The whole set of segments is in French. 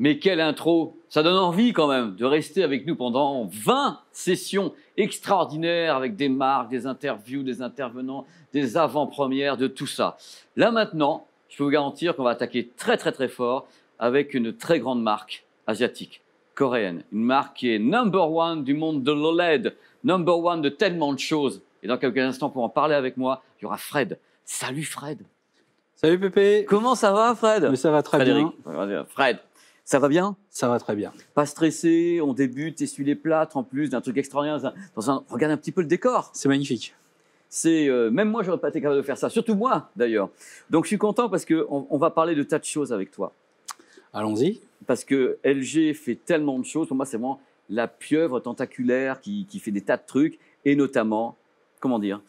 Mais quelle intro Ça donne envie quand même de rester avec nous pendant 20 sessions extraordinaires avec des marques, des interviews, des intervenants, des avant-premières, de tout ça. Là maintenant, je peux vous garantir qu'on va attaquer très très très fort avec une très grande marque asiatique, coréenne. Une marque qui est number one du monde de l'OLED, number one de tellement de choses. Et dans quelques instants, pour en parler avec moi, il y aura Fred. Salut Fred Salut Pépé Comment ça va Fred ça va très bien. Fred, ça va bien Ça va très bien. Pas stressé, on débute, essuie les plâtres en plus d'un truc extraordinaire. Dans un... Regarde un petit peu le décor. C'est magnifique. C'est euh, même moi, j'aurais pas été capable de faire ça. Surtout moi, d'ailleurs. Donc, je suis content parce qu'on on va parler de tas de choses avec toi. Allons-y. Parce que LG fait tellement de choses. Pour moi, c'est vraiment la pieuvre tentaculaire qui, qui fait des tas de trucs, et notamment, comment dire,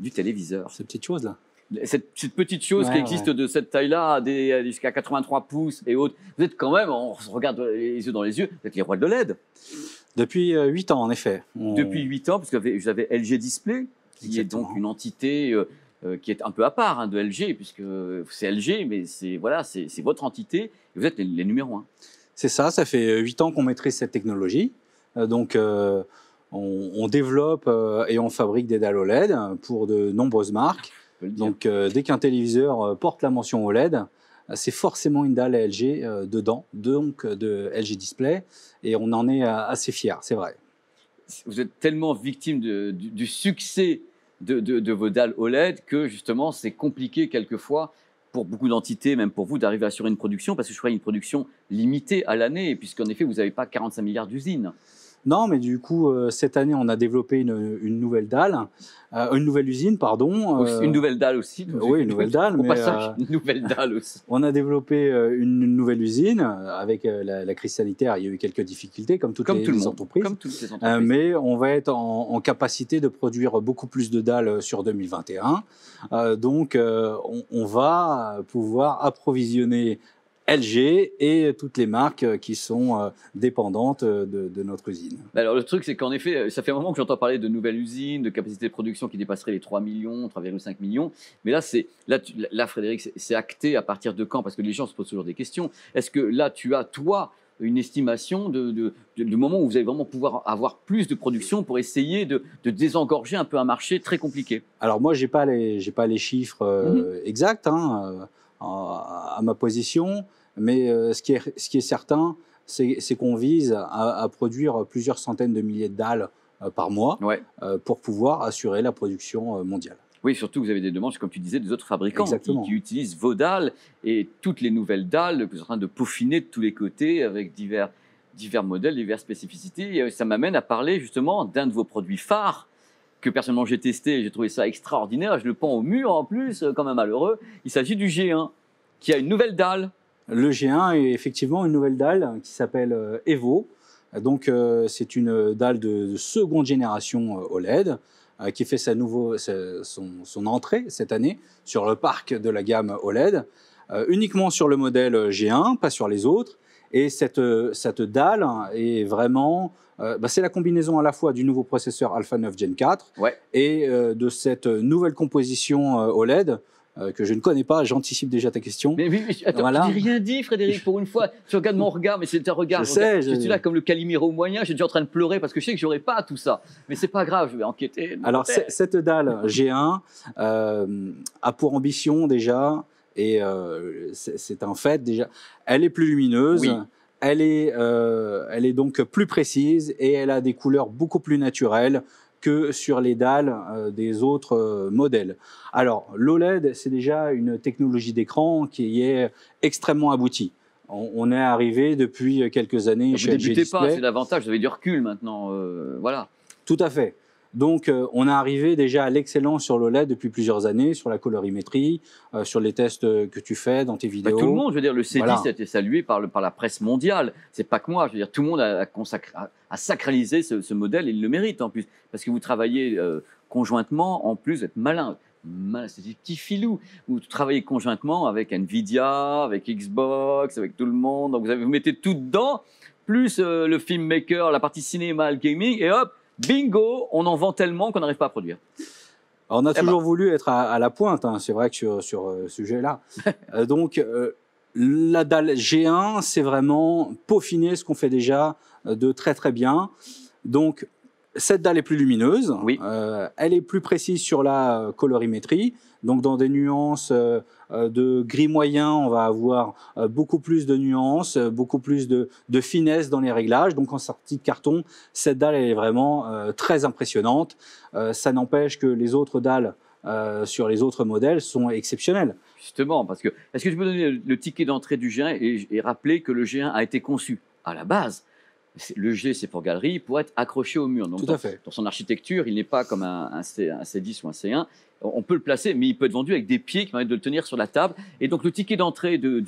du téléviseur. Ces petites choses là cette, petite chose qui existe de cette taille-là, jusqu'à 83 pouces et autres, vous êtes quand même, on se regarde les yeux dans les yeux, vous êtes les rois de l'OLED. Depuis euh, huit 8 ans, en effet. Depuis 8 ans, parce que j'avais LG Display, qui est donc une entité euh, euh, qui est un peu à part hein, de LG, puisque c'est LG, mais c'est voilà, c'est votre entité, vous êtes les, numéros 1. C'est ça, ça fait 8 ans qu'on maîtrise cette technologie. donc, on, on, développe et on fabrique des dalles OLED pour de nombreuses marques. Donc euh, dès qu'un téléviseur euh, porte la mention OLED, c'est forcément une dalle LG euh, dedans, donc de LG Display, et on en est assez fier, c'est vrai. Vous êtes tellement victime du, succès de, de, vos dalles OLED que justement c'est compliqué quelquefois pour beaucoup d'entités, même pour vous, d'arriver à assurer une production, parce que je crois une production limitée à l'année, puisqu'en effet vous n'avez pas 45 milliards d'usines. Non, mais du coup, euh, cette année, on a développé une, nouvelle dalle, euh, une nouvelle usine, pardon. Euh, une nouvelle dalle aussi. Oui, une nouvelle dalle. mais, une nouvelle dalle aussi. on a développé une, nouvelle usine avec la, crise sanitaire. Il y a eu quelques difficultés, comme toutes, les, entreprises. Comme toutes les entreprises. mais on va être en, capacité de produire beaucoup plus de dalles sur 2021. donc, on, on, va pouvoir approvisionner LG et toutes les marques euh, qui sont euh, dépendantes euh, de, notre usine. Bah alors le truc, c'est qu'en effet, ça fait un moment que j'entends parler de nouvelles usines, de capacités de production qui dépasseraient les 3 millions, 3,5 millions. Mais là, c'est là, Frédéric, c'est acté à partir de quand Parce que les gens se posent toujours des questions. Est-ce que là, tu as, toi, une estimation de, du moment où vous allez vraiment pouvoir avoir plus de production pour essayer de, désengorger un peu un marché très compliqué Alors moi, je n'ai pas, les, pas les chiffres mhm. exacts. Hein, à ma position, mais euh, ce, qui est, ce qui est certain, c'est qu'on vise à, produire plusieurs centaines de milliers de dalles euh, par mois euh, pour pouvoir assurer la production mondiale. Oui, surtout vous avez des demandes, comme tu disais, des autres fabricants qui, utilisent vos dalles et toutes les nouvelles dalles que vous êtes en train de peaufiner de tous les côtés avec divers, divers modèles, diverses spécificités. Et ça m'amène à parler justement d'un de vos produits phares que personnellement j'ai testé, j'ai trouvé ça extraordinaire. Je le pends au mur en plus, euh, quand même malheureux. Il s'agit du G1 qui a une nouvelle dalle. Le G1 est effectivement une nouvelle dalle qui s'appelle euh, Evo. Donc euh, c'est une dalle de, seconde génération OLED qui fait sa nouveau, son, entrée cette année sur le parc de la gamme OLED, uniquement sur le modèle G1, pas sur les autres. Et cette, euh, cette dalle hein, est vraiment euh, bah, c'est la combinaison à la fois du nouveau processeur Alpha 9 Gen 4 et euh, de cette nouvelle composition OLED. que je ne connais pas, j'anticipe déjà ta question. Mais, oui, mais attends, tu rien dit, Frédéric, pour une fois. Tu regardes mon regard, mais c'est un regard. Je, sais, je... suis là comme le Calimero moyen, je suis en train de pleurer parce que je sais que n'aurai pas tout ça. Mais c'est pas grave, je vais enquêter. Alors, cette dalle G1 a pour ambition déjà et euh, c'est un fait déjà. Elle est plus lumineuse. Elle est, euh, elle est, donc plus précise et elle a des couleurs beaucoup plus naturelles que sur les dalles euh, des autres modèles. Alors, l'OLED, c'est déjà une technologie d'écran qui est extrêmement aboutie. On, est arrivé depuis quelques années vous chez Vous débutez pas, c'est l'avantage, vous avez du recul maintenant, voilà. Tout à fait. Donc, euh, on est arrivé déjà à l'excellence sur l'OLED depuis plusieurs années, sur la colorimétrie, euh, sur les tests euh, que tu fais dans tes vidéos. Bah, tout le monde, je veux dire, le C10 a été salué par, la presse mondiale. C'est pas que moi, je veux dire, tout le monde a, consacré, a, sacralisé ce, modèle et il le mérite en plus, parce que vous travaillez conjointement, en plus, vous malin. malin c'est des petits filous. Vous travaillez conjointement avec Nvidia, avec Xbox, avec tout le monde. Donc vous, avez, vous mettez tout dedans, plus le filmmaker, la partie cinéma, le gaming, et hop, bingo, on en vend tellement qu'on n'arrive pas à produire. on a eh ben. toujours voulu être à, la pointe, hein, c'est vrai que sur, sur euh, ce sujet-là. Euh, donc, euh, la dalle G1, c'est vraiment peaufiner ce qu'on fait déjà de très très bien. Donc, cette dalle est plus lumineuse, oui. Euh, elle est plus précise sur la euh, colorimétrie, donc dans des nuances euh, de gris moyen, on va avoir beaucoup plus de nuances, beaucoup plus de, finesse dans les réglages, donc en sortie de carton, cette dalle est vraiment très impressionnante, ça n'empêche que les autres dalles sur les autres modèles sont exceptionnelles. Justement, parce que est-ce que tu peux donner le ticket d'entrée du G1 et, et rappeler que le G1 a été conçu à la base le G, c'est pour galerie, pour être accroché au mur. Donc, Tout dans, son architecture, il n'est pas comme un, C, 10 ou un C1 on peut le placer, mais il peut être vendu avec des pieds qui permettent de le tenir sur la table. Et donc, le ticket d'entrée de,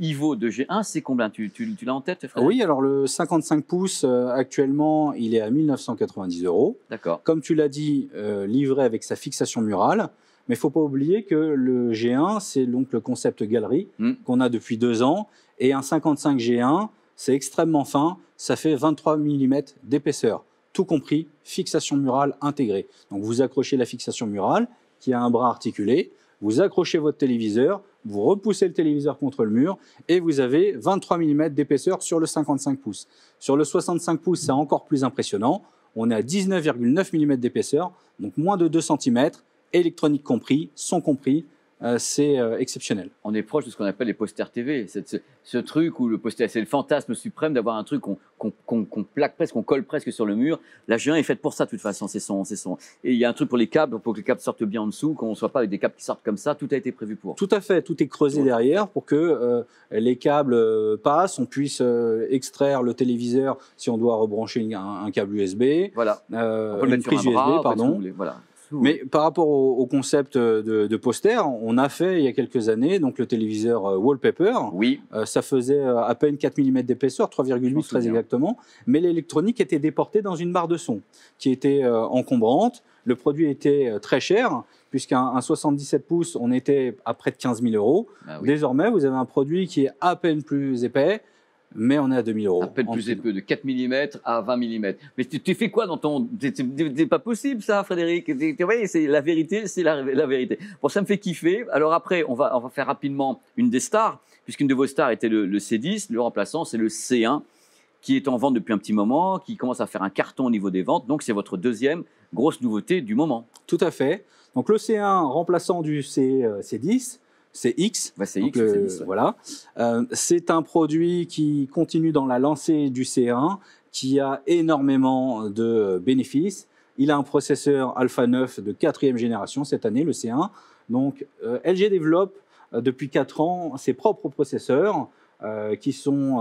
Ivo de G1, c'est combien Tu, l'as en tête, Oui, alors le 55 pouces, euh, actuellement, il est à 1990 euros. D'accord. Comme tu l'as dit, euh, livré avec sa fixation murale. Mais il faut pas oublier que le G1, c'est donc le concept galerie hmm. qu'on a depuis deux ans. Et un 55 G1, c'est extrêmement fin, ça fait 23 mm d'épaisseur, tout compris fixation murale intégrée. Donc vous accrochez la fixation murale qui a un bras articulé, vous accrochez votre téléviseur, vous repoussez le téléviseur contre le mur et vous avez 23 mm d'épaisseur sur le 55 pouces. Sur le 65 pouces, c'est encore plus impressionnant. On est à 19,9 mm d'épaisseur, donc moins de 2 cm, électronique compris, son compris, euh, c'est euh, exceptionnel. On est proche de ce qu'on appelle les posters TV. c'est ce, truc où le poster, c'est le fantasme suprême d'avoir un truc qu'on plaque presque, qu'on colle presque sur le mur. La G1 est faite pour ça, de toute façon. C'est son, c'est son. Et il y a un truc pour les câbles, pour que les câbles sortent bien en dessous, qu'on ne soit pas avec des câbles qui sortent comme ça. Tout a été prévu pour. Tout à fait. Tout est creusé derrière pour que euh, les câbles passent. On puisse extraire le téléviseur si on doit rebrancher un, câble USB. Voilà. une prise USB, pardon. voilà. Mais par rapport au, concept euh, de, poster, on a fait il y a quelques années donc le téléviseur euh, wallpaper. Oui. Euh, ça faisait à peine 4 mm d'épaisseur, 3,8 très exactement. Mais l'électronique était déportée dans une barre de son qui était encombrante. Le produit était très cher, puisqu'un 77 pouces, on était à près de 15 000 euros. Ah Désormais, vous avez un produit qui est à peine plus épais, mais on est à 2000 euros. Un peu plus peu, de 4 mm à 20 mm. Mais tu, fais quoi dans ton. C'est pas possible ça, Frédéric. Tu voyez, c'est la vérité, c'est la, vérité. Bon, ça me fait kiffer. Alors après, on va, on va faire rapidement une des stars, puisqu'une de vos stars était le, le C10, le remplaçant, c'est le C1 qui est en vente depuis un petit moment, qui commence à faire un carton au niveau des ventes. Donc, c'est votre deuxième grosse nouveauté du moment. Tout à fait. Donc, le C1 remplaçant du C, 10 euh, c'est X. Bah, c'est voilà. Euh, c'est un produit qui continue dans la lancée du C1, qui a énormément de bénéfices. Il a un processeur Alpha 9 de quatrième génération cette année, le C1. Donc euh, LG développe euh, depuis quatre ans ses propres processeurs qui sont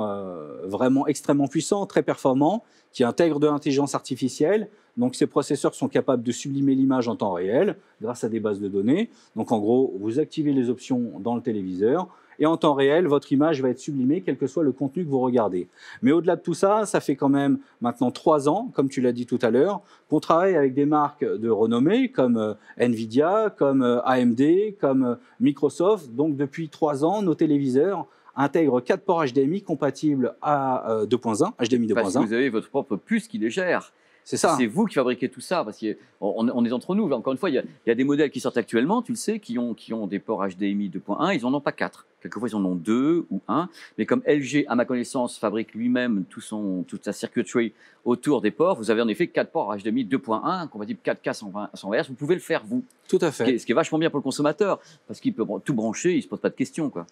vraiment extrêmement puissants, très performants, qui intègrent de l'intelligence artificielle. Donc ces processeurs sont capables de sublimer l'image en temps réel grâce à des bases de données. Donc en gros, vous activez les options dans le téléviseur et en temps réel, votre image va être sublimée quel que soit le contenu que vous regardez. Mais au-delà de tout ça, ça fait quand même maintenant trois ans, comme tu l'as dit tout à l'heure, qu'on travaille avec des marques de renommée comme euh, Nvidia, comme euh, AMD, comme euh, Microsoft. Donc depuis trois ans, nos téléviseurs intègrent quatre ports HDMI compatibles à 2.1, HDMI 2.1. Parce vous avez votre propre puce qui les gère. C'est ça. C'est vous qui fabriquez tout ça, parce qu'on on est entre nous. Encore une fois, il y, a, des modèles qui sortent actuellement, tu le sais, qui ont, qui ont des ports HDMI 2.1, ils n'en ont pas quatre. Quelquefois, ils en ont deux ou un. Mais comme LG, à ma connaissance, fabrique lui-même tout son, toute sa circuitry autour des ports, vous avez en effet 4 ports HDMI 2.1, compatible 4K 120, 120 Hz. Vous pouvez le faire, vous. Tout à fait. Ce qui est, ce qui est vachement bien pour le consommateur, parce qu'il peut tout brancher, il ne se pose pas de questions. Quoi.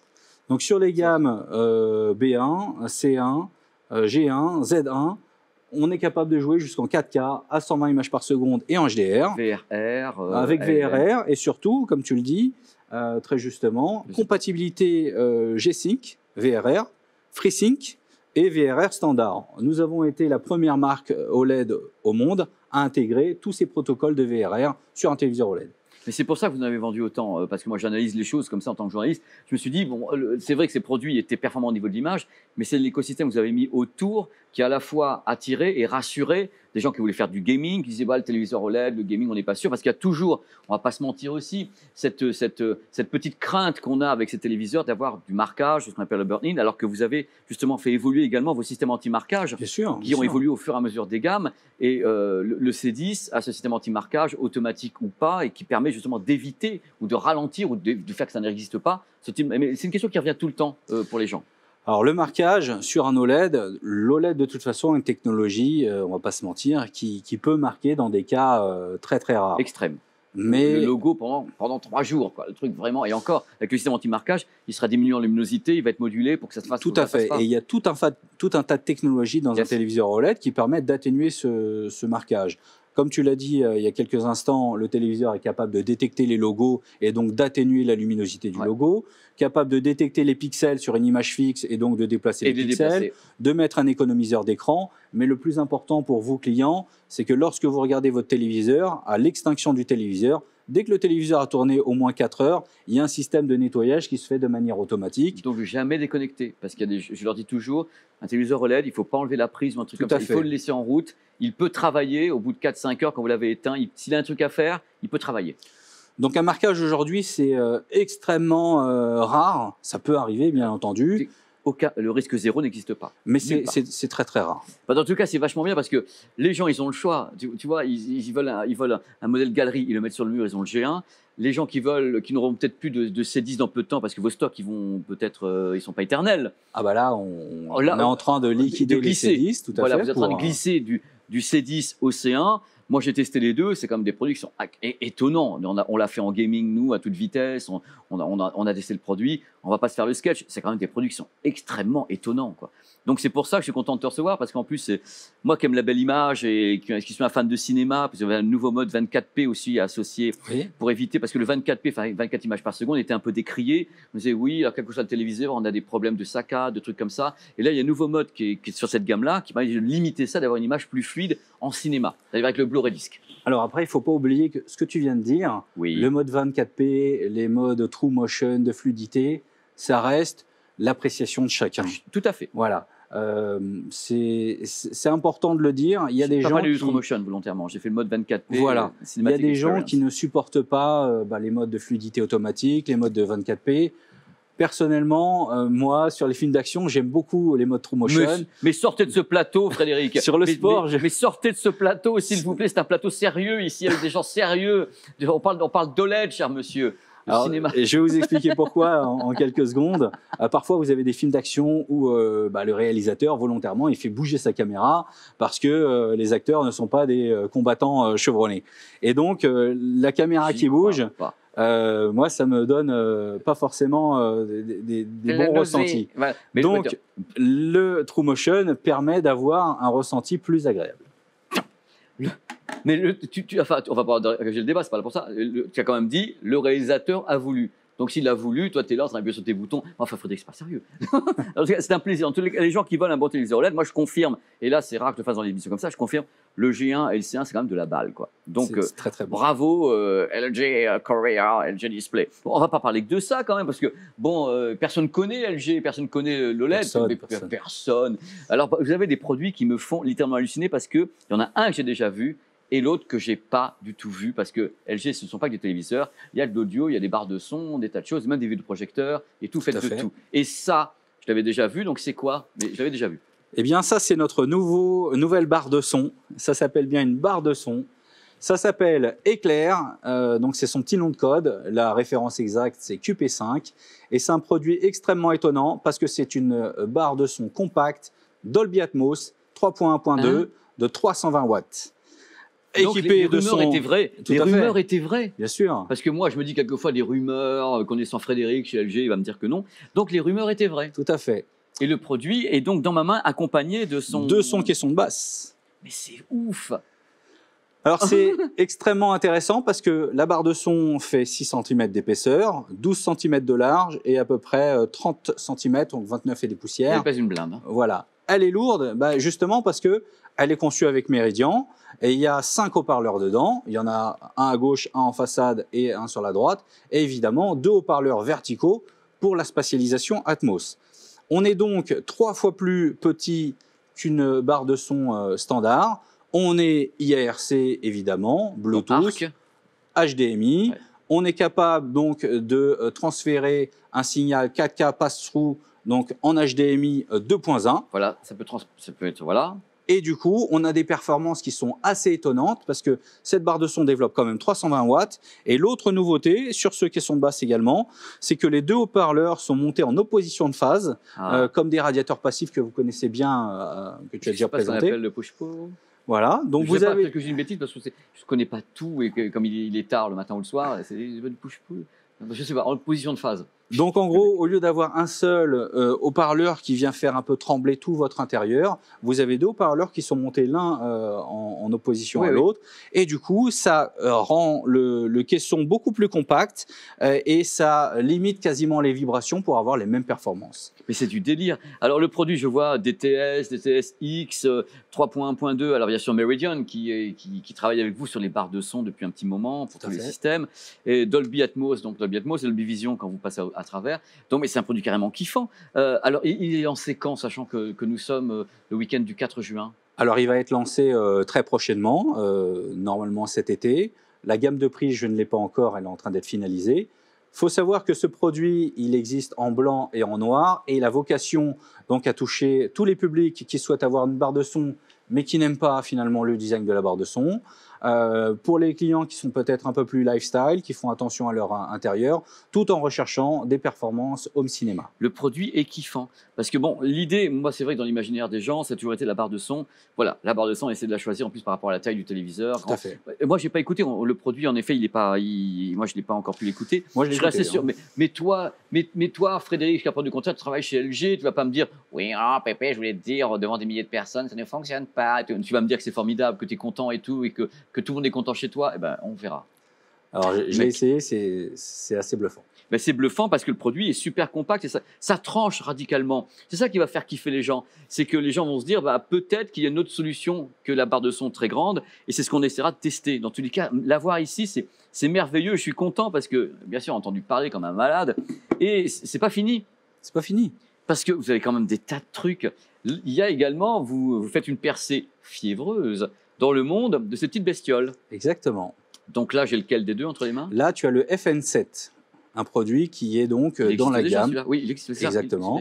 Donc sur les gammes B1, C1, G1, Z1, on est capable de jouer jusqu'en 4K à 120 images par seconde et en HDR. VRR. Euh, avec VRR, et surtout, comme tu le dis euh, très justement, compatibilité euh, G-Sync, VRR, FreeSync et VRR standard. Nous avons été la première marque OLED au monde à intégrer tous ces protocoles de VRR sur un téléviseur OLED. Mais c'est pour ça que vous en avez vendu autant, euh, parce que moi j'analyse les choses comme ça en tant que journaliste. Je me suis dit, bon, c'est vrai que ces produits étaient performants au niveau de l'image, mais c'est l'écosystème que vous avez mis autour qui a à la fois attiré et rassuré des gens qui voulaient faire du gaming, qui disaient bah, le téléviseur OLED, le gaming, on n'est pas sûr, parce qu'il y a toujours, on va pas se mentir aussi, cette, petite crainte qu'on a avec ces téléviseurs d'avoir du marquage, ce qu'on appelle le burn alors que vous avez justement fait évoluer également vos systèmes anti-marquage, qui ont évolué au fur et à mesure des gammes, et euh, le, C10 a ce système anti-marquage automatique ou pas, et qui permet justement d'éviter ou de ralentir ou de, faire que ça n'existe pas. C'est une question qui revient tout le temps euh, pour les gens. Alors le marquage sur un OLED, l'OLED de toute façon est une technologie, on euh, on va pas se mentir, qui, peut marquer dans des cas euh, très très rares. Extrême. Mais le logo pendant, pendant trois jours, quoi, le truc vraiment. Et encore, avec le système anti-marquage, il sera diminué en luminosité, il va être modulé pour que ça se fasse. Tout à fait. Et il y a tout un, tout un tas de technologies dans un téléviseur OLED qui permettent d'atténuer ce, ce marquage. Comme tu l'as dit euh, il y a quelques instants, le téléviseur est capable de détecter les logos et donc d'atténuer la luminosité du logo, capable de détecter les pixels sur une image fixe et donc de déplacer les pixels, de mettre un économiseur d'écran. Mais le plus important pour vous, clients, c'est que lorsque vous regardez votre téléviseur, à l'extinction du téléviseur, Dès que le téléviseur a tourné au moins 4 heures, il y a un système de nettoyage qui se fait de manière automatique. Donc jamais déconnecter, parce qu'il je leur dis toujours, un téléviseur OLED, il ne faut pas enlever la prise ou un truc comme ça, il faut le laisser en route. Il peut travailler au bout de 4-5 heures quand vous l'avez éteint. S'il a un truc à faire, il peut travailler. Donc un marquage aujourd'hui, c'est euh, extrêmement euh, rare. Ça peut arriver, bien ah. entendu le risque zéro n'existe pas. Mais c'est très très rare. En dans tout cas, c'est vachement bien parce que les gens, ils ont le choix. Tu, vois, ils, veulent un, ils veulent un modèle galerie, ils le mettent sur le mur, ils ont le G1 les gens qui veulent, qui n'auront peut-être plus de, C10 dans peu de temps parce que vos stocks, ils vont peut-être, euh, ils sont pas éternels. Ah bah là, on, est en train de liquider de glisser. C10, tout à fait. Vous êtes en train de glisser du, du C10 au C1 moi, j'ai testé les deux. C'est comme des produits qui sont étonnants. On, l'a fait en gaming, nous, à toute vitesse. On, on, a, testé le produit. On va pas se faire le sketch. C'est quand même des produits qui sont extrêmement étonnants. Quoi. Donc, c'est pour ça que je suis content de te recevoir. Parce qu'en plus, c'est, moi qui aime la belle image et qui, suis un fan de cinéma, parce qu'il y avait un nouveau mode 24p aussi associé pour éviter. Parce que le 24p, enfin 24 images par seconde, était un peu décrié. On disait, oui, à quelque chose de téléviser on a des problèmes de saccade, de trucs comme ça. Et là, il y a un nouveau mode qui est, sur cette gamme-là qui permet de limiter ça, d'avoir une image plus fluide en cinéma. C'est-à-dire avec le disque. Alors après, il ne faut pas oublier que ce que tu viens de dire, le mode 24p, les modes true motion, de fluidité, ça reste l'appréciation de chacun. Ah, tout à fait. Voilà. Euh, c'est important de le dire. Il y a des pas gens. Pas True motion volontairement. J'ai fait le mode 24p. Euh, voilà. Il y a des gens qui ne supportent pas euh, bah, les modes de fluidité automatique, les modes de 24p. Personnellement, euh, moi, sur les films d'action, j'aime beaucoup les modes true motion. Mais, sortez de ce plateau, Frédéric. sur le mais, sport, mais, sortez de ce plateau, s'il vous plaît. C'est un plateau sérieux ici, avec des gens sérieux. On parle, on parle d'OLED, cher monsieur. Alors, Je vais vous expliquer pourquoi en, quelques secondes. Euh, parfois, vous avez des films d'action où euh, bah, le réalisateur, volontairement, il fait bouger sa caméra parce que euh, les acteurs ne sont pas des combattants chevronnés. Et donc, la caméra qui bouge, moi, ça me donne pas forcément des, bons ressentis. donc, le True Motion permet d'avoir un ressenti plus agréable mais le, tu, tu, enfin, on va pas engager le débat, c'est pas là pour ça. tu as quand même dit, le réalisateur a voulu. Donc s'il l'a voulu, toi t'es es là en train de sur tes boutons. Enfin Frédéric, c'est pas sérieux. c'est un plaisir. tous les, gens qui veulent un bon téléviseur OLED, moi je confirme, et là c'est rare que je fasse dans des émissions comme ça, je confirme, le G1 et le C1 c'est quand même de la balle. quoi. Donc euh, bravo euh, LG Korea, euh, LG Display. Bon, on va pas parler que de ça quand même, parce que bon, personne connaît LG, personne connaît l'OLED. Personne, personne. Alors vous avez des produits qui me font littéralement halluciner parce qu'il y en a un que j'ai déjà vu et l'autre que j'ai pas du tout vu parce que LG ce ne sont pas que des téléviseurs, il y a de l'audio, il y a des barres de son, des tas de choses, même des vues de projecteurs, et tout, fait de tout. Et ça, je l'avais déjà vu, donc c'est quoi Mais je l'avais déjà vu. Eh bien ça c'est notre nouveau nouvelle barre de son. Ça s'appelle bien une barre de son. Ça s'appelle Éclair, euh, donc c'est son petit nom de code. La référence exacte, c'est QP5. Et c'est un produit extrêmement étonnant parce que c'est une euh, barre de son compacte Dolby Atmos 3.1.2 hein de 320 watts équipé les, rumeurs de Étaient vraies. les rumeurs étaient vraies. Bien sûr. Parce que moi, je me dis quelquefois des rumeurs, euh, connaissant Frédéric chez LG, il va me dire que non. Donc les rumeurs étaient vraies. Tout à fait. Et le produit est donc dans ma main accompagné de son. De son caisson de basse. Mais c'est ouf alors c'est extrêmement intéressant parce que la barre de son fait 6 cm d'épaisseur, 12 cm de large et à peu près 30 euh, cm, donc 29 et des poussières. Elle pas une blinde. Voilà. Elle est lourde, bah, justement parce que elle est conçue avec Meridian et il y a cinq haut-parleurs dedans. Il y en a un à gauche, un en façade et un sur la droite. Et évidemment, deux haut-parleurs verticaux pour la spatialisation Atmos. On est donc trois fois plus petit qu'une barre de son euh, standard. On est IARC évidemment, Bluetooth, HDMI. On est capable donc de euh, transférer un signal 4K pass-through donc en HDMI 2.1. Euh, voilà, ça peut, ça peut être voilà, et du coup, on a des performances qui sont assez étonnantes parce que cette barre de son développe quand même 320 watts. Et l'autre nouveauté sur ce caisson de basse également, c'est que les deux haut-parleurs sont montés en opposition de phase, ah. euh, comme des radiateurs passifs que vous connaissez bien, euh, que tu as déjà présenté. s'appelle le push-pull. Voilà, donc vous avez. peut une bêtise parce que je ne connais pas tout et que, comme il est, tard le matin ou le soir, c'est une push-pull. Je ne sais pas, en opposition de phase. Donc en gros, au lieu d'avoir un seul euh, haut-parleur qui vient faire un peu trembler tout votre intérieur, vous avez deux haut-parleurs qui sont montés l'un euh, en, opposition à l'autre. Et du coup, ça euh, rend le, caisson beaucoup plus compact et ça limite quasiment les vibrations pour avoir les mêmes performances. Mais c'est du délire. Alors le produit, je vois DTS, DTS X, 3.1.2. Alors bien sûr Meridian qui, est, qui, travaille avec vous sur les barres de son depuis un petit moment pour tous les systèmes. Et Dolby Atmos, donc Dolby Atmos et Dolby Vision quand vous passez à à travers. Donc, mais c'est un produit carrément kiffant. Euh, alors, il est lancé quand, sachant que, nous sommes euh, le week-end du 4 juin Alors, il va être lancé euh, très prochainement, normalement cet été. La gamme de prix, je ne l'ai pas encore, elle est en train d'être finalisée. Il faut savoir que ce produit, il existe en blanc et en noir, et il a vocation donc à toucher tous les publics qui souhaitent avoir une barre de son, mais qui n'aiment pas finalement le design de la barre de son. Euh, pour les clients qui sont peut-être un peu plus lifestyle, qui font attention à leur euh, intérieur, tout en recherchant des performances home cinéma. Le produit est kiffant. Parce que bon, l'idée, moi c'est vrai que dans l'imaginaire des gens, ça a toujours été la barre de son. Voilà, la barre de son, essayer de la choisir en plus par rapport à la taille du téléviseur. Tout à fait. Moi, j'ai pas écouté le produit. En effet, il est pas, moi, je l'ai pas encore pu l'écouter. Moi, je l'ai assez sûr. Hein. Mais, mais toi, mais, mais toi, Frédéric, qui du contrat tu travailles chez LG, tu vas pas me dire, oui, ah, Pépé, je voulais te dire devant des milliers de personnes, ça ne fonctionne pas. Tu vas me dire que c'est formidable, que tu es content et tout, et que que tout le monde est content chez toi, eh ben, on verra. Alors, j'ai essayé, c'est assez bluffant. Mais ben, c'est bluffant parce que le produit est super compact et ça, tranche radicalement. C'est ça qui va faire kiffer les gens. C'est que les gens vont se dire, bah, peut-être qu'il y a une autre solution que la barre de son très grande et c'est ce qu'on essaiera de tester. Dans tous les cas, l'avoir ici, c'est merveilleux. Je suis content parce que, bien sûr, on entendu parler comme un malade et c'est pas fini. C'est pas fini. Parce que vous avez quand même des tas de trucs. Il y a également, vous faites une percée fiévreuse dans le monde de ces petites bestioles. Exactement. Donc là, j'ai lequel des deux entre les mains Là, tu as le FN7, un produit qui est donc euh, dans la gamme. Oui, il existe aussi. Exactement.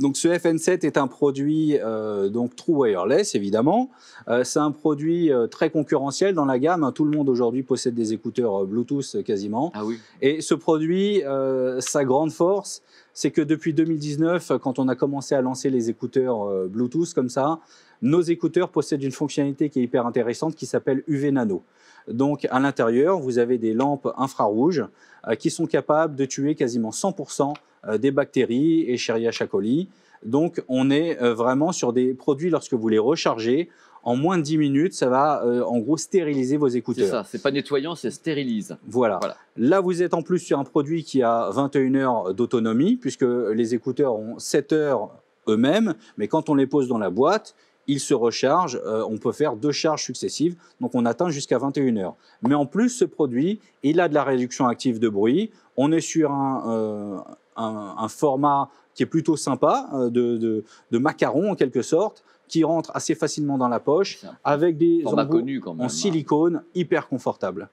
Donc ce FN7 est un produit euh, donc true wireless évidemment. Euh, c'est un produit très concurrentiel dans la gamme. Hein. Tout le monde aujourd'hui possède des écouteurs Bluetooth quasiment. Ah oui. Et ce produit, sa grande force, c'est que depuis 2019, quand on a commencé à lancer les écouteurs Bluetooth comme ça, nos écouteurs possèdent une fonctionnalité qui est hyper intéressante qui s'appelle UV Nano. Donc à l'intérieur, vous avez des lampes infrarouges euh, qui sont capables de tuer quasiment 100% euh, des bactéries et chériachacoli. Donc on est euh, vraiment sur des produits lorsque vous les rechargez, en moins de 10 minutes, ça va en gros stériliser vos écouteurs. C'est ça, c'est pas nettoyant, c'est stérilise. Voilà. voilà. Là, vous êtes en plus sur un produit qui a 21 heures d'autonomie, puisque les écouteurs ont 7 heures eux-mêmes, mais quand on les pose dans la boîte, il se recharge, euh, on peut faire deux charges successives, donc on atteint jusqu'à 21 heures. Mais en plus, ce produit, il a de la réduction active de bruit, on est sur un, euh, format qui est plutôt sympa, euh, de, macaron en quelque sorte, qui rentre assez facilement dans la poche, avec des embouts en hein. silicone hyper confortable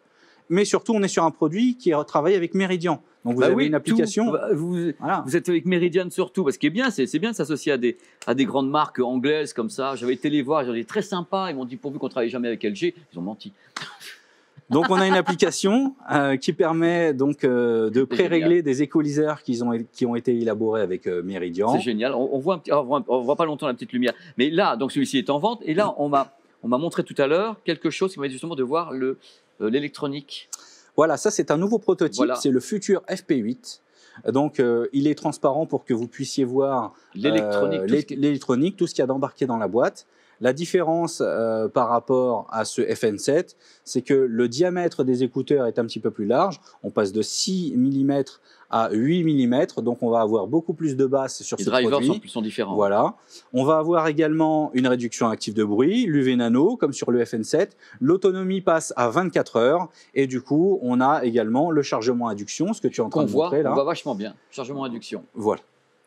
mais surtout, on est sur un produit qui est travaillé avec Meridian. Donc vous bah avez une application. Bah, vous, vous, êtes avec Meridian surtout, parce que bien, c'est bien de s'associer à des, à des grandes marques anglaises comme ça. J'avais été les voir, ils ont dit très sympa. Ils m'ont dit pourvu qu'on travaille jamais avec LG. Ils ont menti. Donc on a une application euh, qui permet donc euh, de pré-régler des écoliseurs qui ont, qui ont été élaborés avec euh, Meridian. C'est génial. On, ne voit on voit, pas longtemps la petite lumière, mais là donc celui-ci est en vente et là on m'a on m'a montré tout à l'heure quelque chose qui m'a justement de voir le euh, l'électronique Voilà, ça c'est un nouveau prototype, c'est le futur FP8. Donc, euh, il est transparent pour que vous puissiez voir euh, l'électronique, tout, ce qu'il y a d'embarqué dans la boîte. La différence par rapport à ce FN7, c'est que le diamètre des écouteurs est un petit peu plus large. On passe de 6 mm à 8 mm, donc on va avoir beaucoup plus de basse sur ce produit. Les drivers sont différents. Voilà. On va avoir également une réduction active de bruit, l'UV nano, comme sur le FN7. L'autonomie passe à 24 heures, et du coup, on a également le chargement induction, ce que tu es en train de montrer là. On voit vachement bien, chargement induction. Voilà.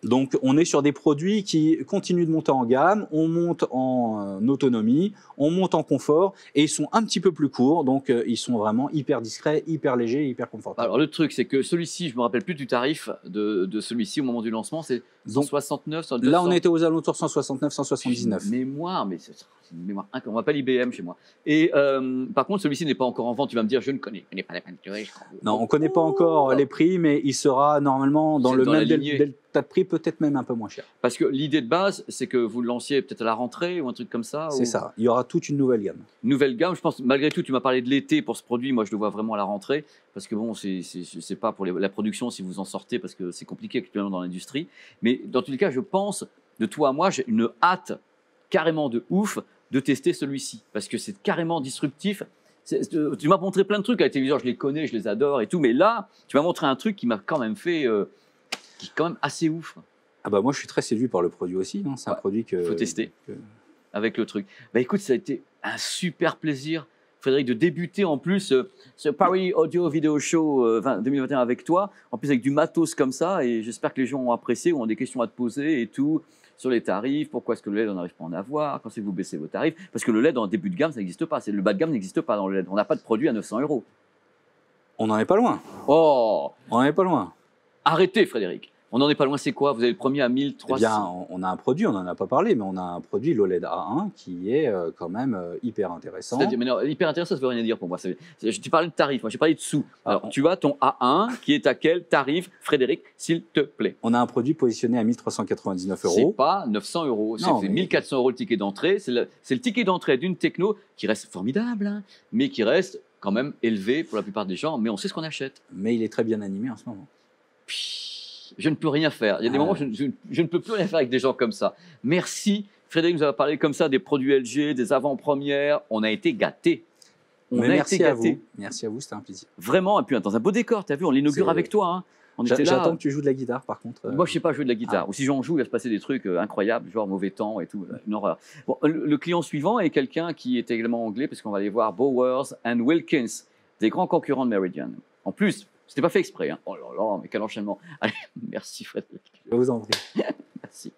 Donc on est sur des produits qui continuent de monter en gamme, on monte en euh, autonomie, on monte en confort et ils sont un petit peu plus courts, donc euh, ils sont vraiment hyper discrets, hyper légers, hyper confortables. Alors le truc c'est que celui-ci, je me rappelle plus du tarif de, celui-ci au moment du lancement, c'est 169, 169. Là on était aux alentours 169, 179. Mémoire, mais c'est une mémoire On pas IBM chez moi. Et euh, par contre, celui-ci n'est pas encore en vente. Tu vas me dire, je ne connais, pas la peinture. Non, on ne connaît pas encore les prix, mais il sera normalement dans le même delta de prix, peut-être même un peu moins cher. Parce que l'idée de base, c'est que vous le lanciez peut-être à la rentrée ou un truc comme ça. C'est ça. Il y aura toute une nouvelle gamme. Nouvelle gamme. Je pense, malgré tout, tu m'as parlé de l'été pour ce produit. Moi, je le vois vraiment à la rentrée. Parce que bon, c'est pas pour la production si vous en sortez, parce que c'est compliqué actuellement dans l'industrie. Mais dans tous les cas, je pense, de toi à moi, j'ai une hâte carrément de ouf de tester celui-ci, parce que c'est carrément disruptif. Euh, tu m'as montré plein de trucs à la télévision, je les connais, je les adore et tout, mais là, tu m'as montré un truc qui m'a quand même fait, euh, qui est quand même assez ouf. Ah bah moi, je suis très séduit par le produit aussi. Hein. C'est un produit que faut tester avec le truc. Bah écoute, ça a été un super plaisir. Frédéric, de débuter en plus euh, ce Paris Audio Video Show 2021 avec toi, en plus avec du matos comme ça, et j'espère que les gens ont apprécié, ou ont des questions à te poser et tout sur les tarifs, pourquoi est-ce que le lait, on n'arrive pas à en avoir, quand c'est que vous baissez vos tarifs, parce que le dans en début de gamme, ça n'existe pas, le bas de gamme n'existe pas dans le lait. on n'a pas de produit à 900 euros. On n'en est pas loin. Oh On n'en est pas loin. Arrêtez, Frédéric. On n'en est pas loin, c'est quoi Vous avez le premier à 1300 eh bien, on a un produit, on n'en a pas parlé, mais on a un produit, l'OLED A1, qui est euh, quand même euh, hyper intéressant. C'est-à-dire, hyper intéressant, ça ne veut rien dire pour moi. tu parles de tarif, moi j'ai parlé de sous. Ah, Alors, tu as ton A1 qui est à quel tarif, Frédéric, s'il te plaît On a un produit positionné à 1399 euros. C'est pas 900 euros, c'est mais... 1400 euros le ticket d'entrée. C'est le, ticket d'entrée d'une techno qui reste formidable, hein, mais qui reste quand même élevé pour la plupart des gens, mais on sait ce qu'on achète. Mais il est très bien animé en ce moment je ne peux rien faire. Il y a des ah moments où je, ne peux plus rien faire avec des gens comme ça. Merci. Frédéric nous a parlé comme ça des produits LG, des avant-premières. On a été gâtés. On merci à vous. Merci à vous, c'était un plaisir. Vraiment, et puis dans un beau décor, tu as vu, on l'inaugure avec toi. Hein. J'attends que tu joues de la guitare, par contre. Euh. Moi, je ne sais pas jouer de la guitare. Ah. Ou si j'en joue, il va se passer des trucs euh, incroyables, genre mauvais temps et tout, euh, une horreur. le, client suivant est quelqu'un qui est également anglais, parce qu'on va aller voir Bowers and Wilkins, des grands concurrents de Meridian. En plus, c'était pas fait exprès. Hein. Oh là là, mais quel enchaînement. Allez, merci Frédéric. Je vous en prie. merci.